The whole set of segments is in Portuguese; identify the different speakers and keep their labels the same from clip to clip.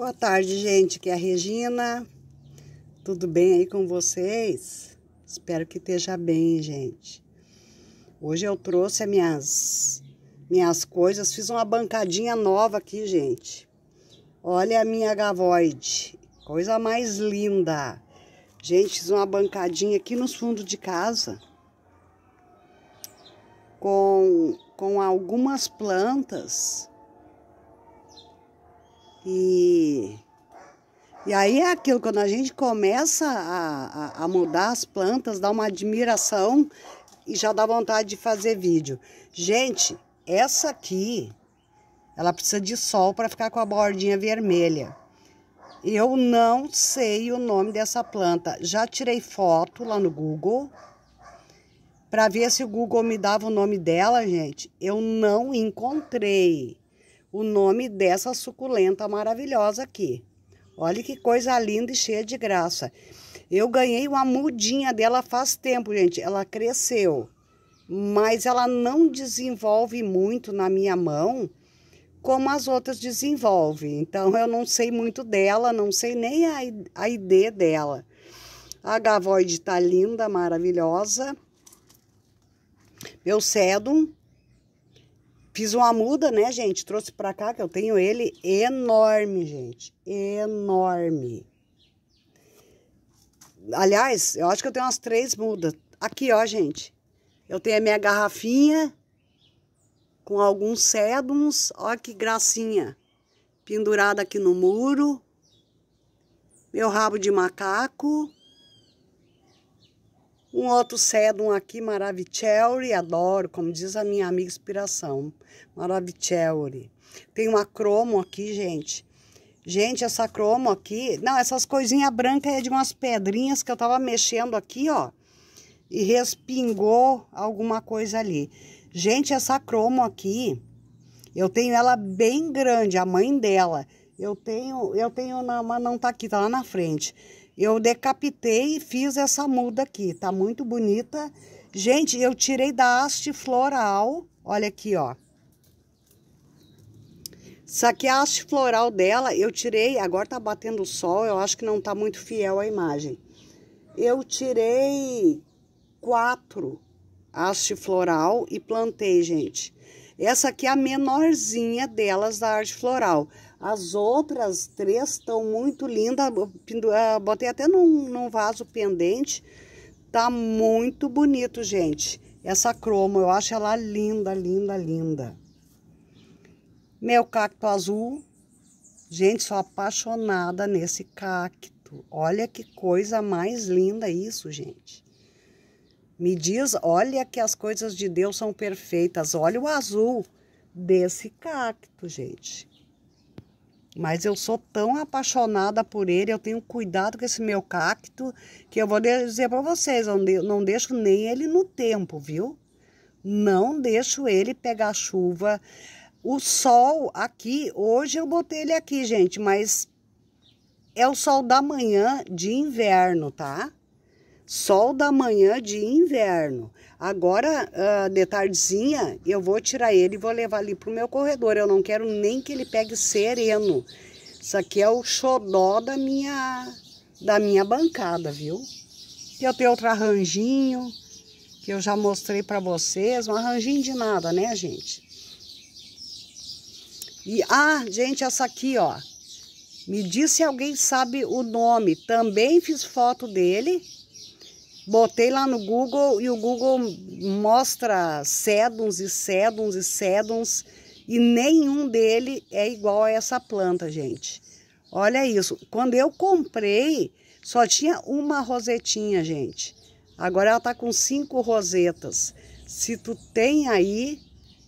Speaker 1: Boa tarde, gente. Que é a Regina. Tudo bem aí com vocês? Espero que esteja bem, gente. Hoje eu trouxe as minhas minhas coisas, fiz uma bancadinha nova aqui, gente. Olha a minha gavoide. coisa mais linda. Gente, fiz uma bancadinha aqui nos fundos de casa com com algumas plantas e, e aí é aquilo, quando a gente começa a, a, a mudar as plantas, dá uma admiração e já dá vontade de fazer vídeo. Gente, essa aqui, ela precisa de sol para ficar com a bordinha vermelha. Eu não sei o nome dessa planta. Já tirei foto lá no Google para ver se o Google me dava o nome dela, gente. Eu não encontrei o nome dessa suculenta maravilhosa aqui. Olha que coisa linda e cheia de graça. Eu ganhei uma mudinha dela faz tempo, gente. Ela cresceu, mas ela não desenvolve muito na minha mão como as outras desenvolvem. Então, eu não sei muito dela, não sei nem a, a ID dela. A gavoide tá linda, maravilhosa. Meu sedum Fiz uma muda, né, gente? Trouxe pra cá, que eu tenho ele enorme, gente. Enorme. Aliás, eu acho que eu tenho umas três mudas. Aqui, ó, gente. Eu tenho a minha garrafinha com alguns sédums. Olha que gracinha. Pendurada aqui no muro. Meu rabo de macaco. Um outro cedum aqui, Maravicheuri, adoro, como diz a minha amiga Inspiração, Maravicheuri. Tem uma cromo aqui, gente. Gente, essa cromo aqui, não, essas coisinhas brancas é de umas pedrinhas que eu tava mexendo aqui, ó, e respingou alguma coisa ali. Gente, essa cromo aqui, eu tenho ela bem grande, a mãe dela. Eu tenho, eu tenho, mas não tá aqui, tá lá na frente. Eu decapitei e fiz essa muda aqui, tá muito bonita. Gente, eu tirei da haste floral, olha aqui, ó. Só aqui é a haste floral dela, eu tirei, agora tá batendo sol, eu acho que não tá muito fiel a imagem. Eu tirei quatro haste floral e plantei, gente. Essa aqui é a menorzinha delas da arte floral. As outras três estão muito lindas. Ah, botei até num, num vaso pendente. Tá muito bonito, gente. Essa cromo, eu acho ela linda, linda, linda. Meu cacto azul. Gente, sou apaixonada nesse cacto. Olha que coisa mais linda isso, gente. Me diz, olha que as coisas de Deus são perfeitas. Olha o azul desse cacto, gente. Mas eu sou tão apaixonada por ele, eu tenho cuidado com esse meu cacto, que eu vou dizer para vocês, eu não deixo nem ele no tempo, viu? Não deixo ele pegar chuva. O sol aqui, hoje eu botei ele aqui, gente, mas é o sol da manhã de inverno, tá? sol da manhã de inverno. Agora, uh, de tardezinha, eu vou tirar ele e vou levar ali para o meu corredor. Eu não quero nem que ele pegue sereno. Isso aqui é o xodó da minha, da minha bancada, viu? E eu tenho outro arranjinho, que eu já mostrei para vocês. Um arranjinho de nada, né, gente? E, ah, gente, essa aqui, ó. Me diz se alguém sabe o nome. Também fiz foto dele Botei lá no Google e o Google mostra sedums e sedums e sedums e nenhum dele é igual a essa planta, gente. Olha isso. Quando eu comprei, só tinha uma rosetinha, gente. Agora ela tá com cinco rosetas. Se tu tem aí,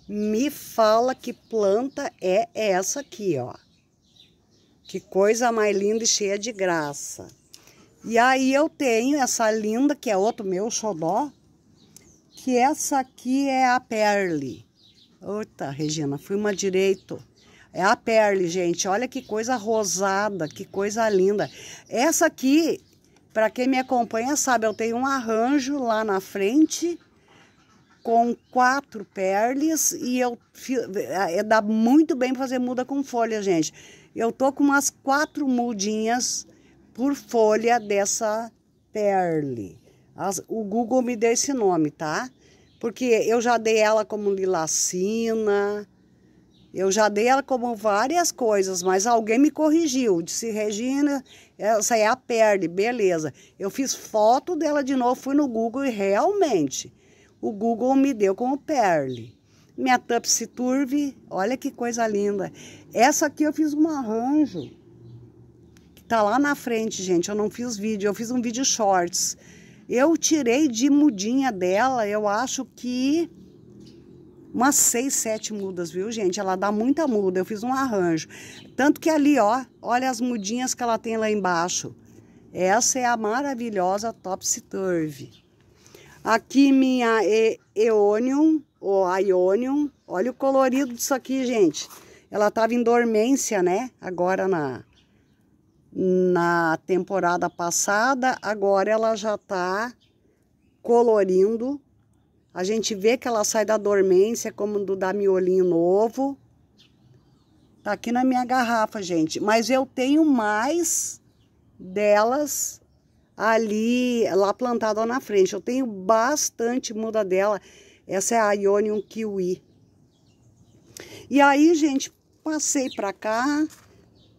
Speaker 1: me fala que planta é essa aqui, ó. Que coisa mais linda e cheia de graça. E aí eu tenho essa linda, que é outro meu xodó, que essa aqui é a Perle. outra Regina, fui uma direito. É a Perle, gente. Olha que coisa rosada, que coisa linda. Essa aqui, para quem me acompanha sabe, eu tenho um arranjo lá na frente com quatro perles e eu é, dá muito bem fazer muda com folha, gente. Eu tô com umas quatro mudinhas por folha dessa perle. As, o Google me deu esse nome, tá? Porque eu já dei ela como lilacina, eu já dei ela como várias coisas, mas alguém me corrigiu. Disse, Regina, essa é a perle, beleza. Eu fiz foto dela de novo, fui no Google e realmente o Google me deu como perle. Minha Tupsi Turve, olha que coisa linda. Essa aqui eu fiz um arranjo Tá lá na frente, gente. Eu não fiz vídeo, eu fiz um vídeo shorts. Eu tirei de mudinha dela, eu acho que umas seis, sete mudas, viu, gente? Ela dá muita muda, eu fiz um arranjo. Tanto que ali, ó, olha as mudinhas que ela tem lá embaixo. Essa é a maravilhosa Topsy Turvy. Aqui minha e Eonium, ou Ionium. Olha o colorido disso aqui, gente. Ela tava em dormência, né? Agora na na temporada passada, agora ela já está colorindo. A gente vê que ela sai da dormência, como do da miolinho novo. Tá aqui na minha garrafa, gente. Mas eu tenho mais delas ali, lá plantada na frente. Eu tenho bastante muda dela. Essa é a Ionium Kiwi. E aí, gente, passei pra cá,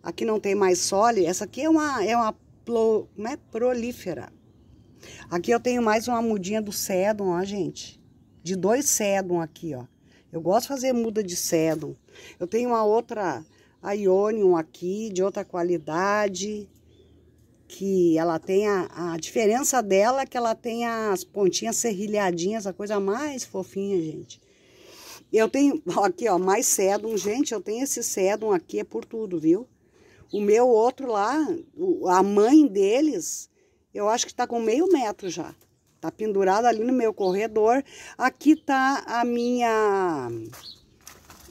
Speaker 1: Aqui não tem mais sole. Essa aqui é uma, é uma plo, como é? prolífera. Aqui eu tenho mais uma mudinha do cedum, ó, gente. De dois cedum aqui, ó. Eu gosto de fazer muda de cedum. Eu tenho uma outra Ionium aqui, de outra qualidade. Que ela tem a, a diferença dela é que ela tem as pontinhas serrilhadinhas, a coisa mais fofinha, gente. Eu tenho, aqui, ó, mais cedum. Gente, eu tenho esse cedum aqui, é por tudo, viu? O meu outro lá, a mãe deles, eu acho que está com meio metro já. Tá pendurada ali no meu corredor. Aqui tá a minha...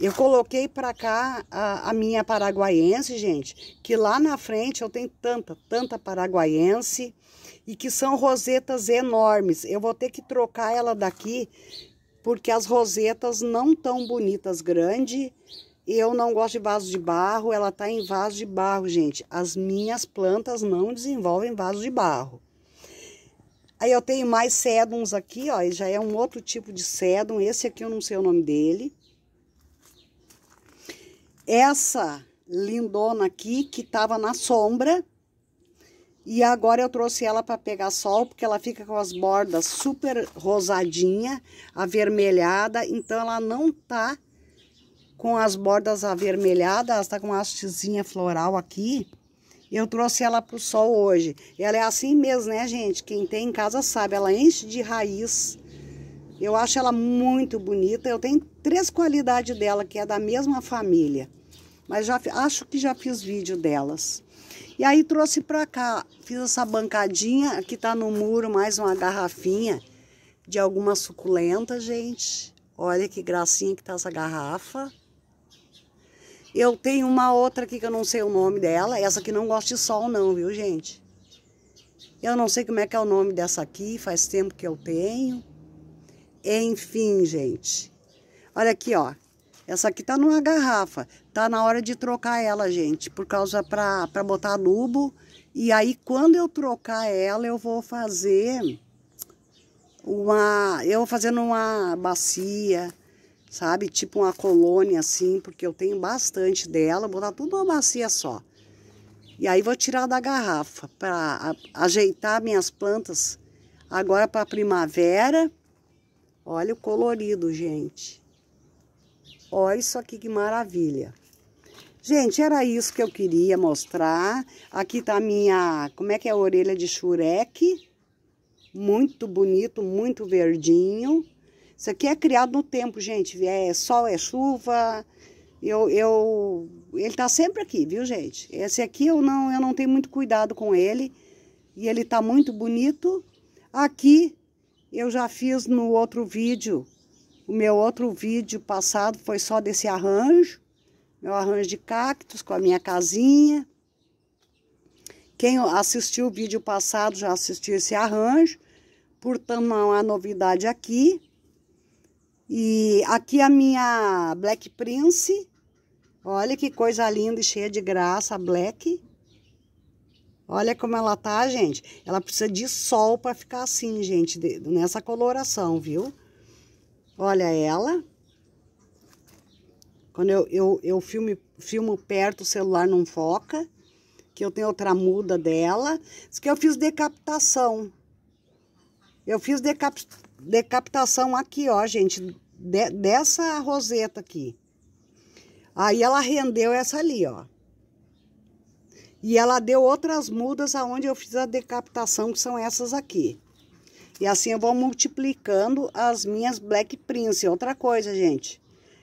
Speaker 1: Eu coloquei para cá a, a, minha paraguaiense, gente, que lá na frente eu tenho tanta, tanta paraguaiense e que são rosetas enormes. Eu vou ter que trocar ela daqui porque as rosetas não tão bonitas grande eu não gosto de vaso de barro, ela tá em vaso de barro, gente. As minhas plantas não desenvolvem vaso de barro. Aí eu tenho mais sedums aqui, ó, já é um outro tipo de sedum. Esse aqui eu não sei o nome dele. Essa lindona aqui, que tava na sombra, e agora eu trouxe ela para pegar sol, porque ela fica com as bordas super rosadinha, avermelhada, então ela não tá com as bordas avermelhadas, tá com uma hastezinha floral aqui. Eu trouxe ela pro sol hoje. Ela é assim mesmo, né, gente? Quem tem em casa sabe, ela enche de raiz. Eu acho ela muito bonita. Eu tenho três qualidades dela, que é da mesma família. Mas já, acho que já fiz vídeo delas. E aí trouxe pra cá, fiz essa bancadinha, aqui tá no muro mais uma garrafinha de alguma suculenta, gente. Olha que gracinha que tá essa garrafa. Eu tenho uma outra aqui que eu não sei o nome dela. Essa aqui não gosta de sol não, viu, gente? Eu não sei como é que é o nome dessa aqui, faz tempo que eu tenho. Enfim, gente. Olha aqui, ó. Essa aqui tá numa garrafa. Tá na hora de trocar ela, gente, por causa pra, pra botar adubo. E aí, quando eu trocar ela, eu vou fazer uma... Eu vou fazer numa bacia sabe? Tipo uma colônia assim, porque eu tenho bastante dela, vou botar tudo numa bacia só. E aí vou tirar da garrafa para ajeitar minhas plantas agora para primavera. Olha o colorido, gente. Olha isso aqui que maravilha. Gente, era isso que eu queria mostrar. Aqui tá a minha, como é que é a orelha de xureque. Muito bonito, muito verdinho. Isso aqui é criado no tempo, gente. É sol, é chuva. Eu, eu, ele tá sempre aqui, viu, gente? Esse aqui eu não, eu não tenho muito cuidado com ele. E ele tá muito bonito. Aqui eu já fiz no outro vídeo. O meu outro vídeo passado foi só desse arranjo. Meu arranjo de cactos com a minha casinha. Quem assistiu o vídeo passado já assistiu esse arranjo. Portanto, não há novidade aqui. E aqui a minha Black Prince. Olha que coisa linda e cheia de graça a Black. Olha como ela tá, gente. Ela precisa de sol para ficar assim, gente, nessa coloração, viu? Olha ela. Quando eu, eu, eu filme, filmo perto, o celular não foca. Que eu tenho outra muda dela. Isso que eu fiz decapitação. Eu fiz decap decapitação aqui, ó, gente, de dessa roseta aqui. Aí ela rendeu essa ali, ó. E ela deu outras mudas aonde eu fiz a decapitação, que são essas aqui. E assim eu vou multiplicando as minhas Black Prince. Outra coisa, gente,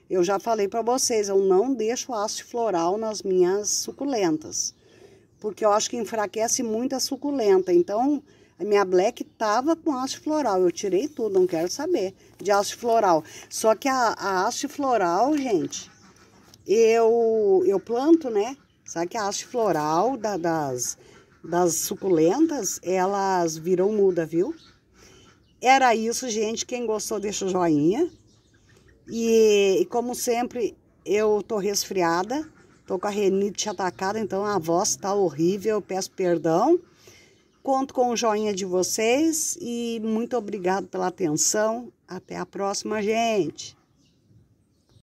Speaker 1: eu já falei para vocês, eu não deixo ácido floral nas minhas suculentas. Porque eu acho que enfraquece muito a suculenta. Então, a minha black tava com haste floral. Eu tirei tudo, não quero saber de haste floral. Só que a, a haste floral, gente, eu, eu planto, né? Sabe que a haste floral da, das, das suculentas, elas viram muda, viu? Era isso, gente. Quem gostou, deixa o joinha. E, e como sempre, eu tô resfriada. Tô com a renite atacada, então a voz tá horrível. Eu peço perdão. Conto com o joinha de vocês e muito obrigado pela atenção. Até a próxima, gente.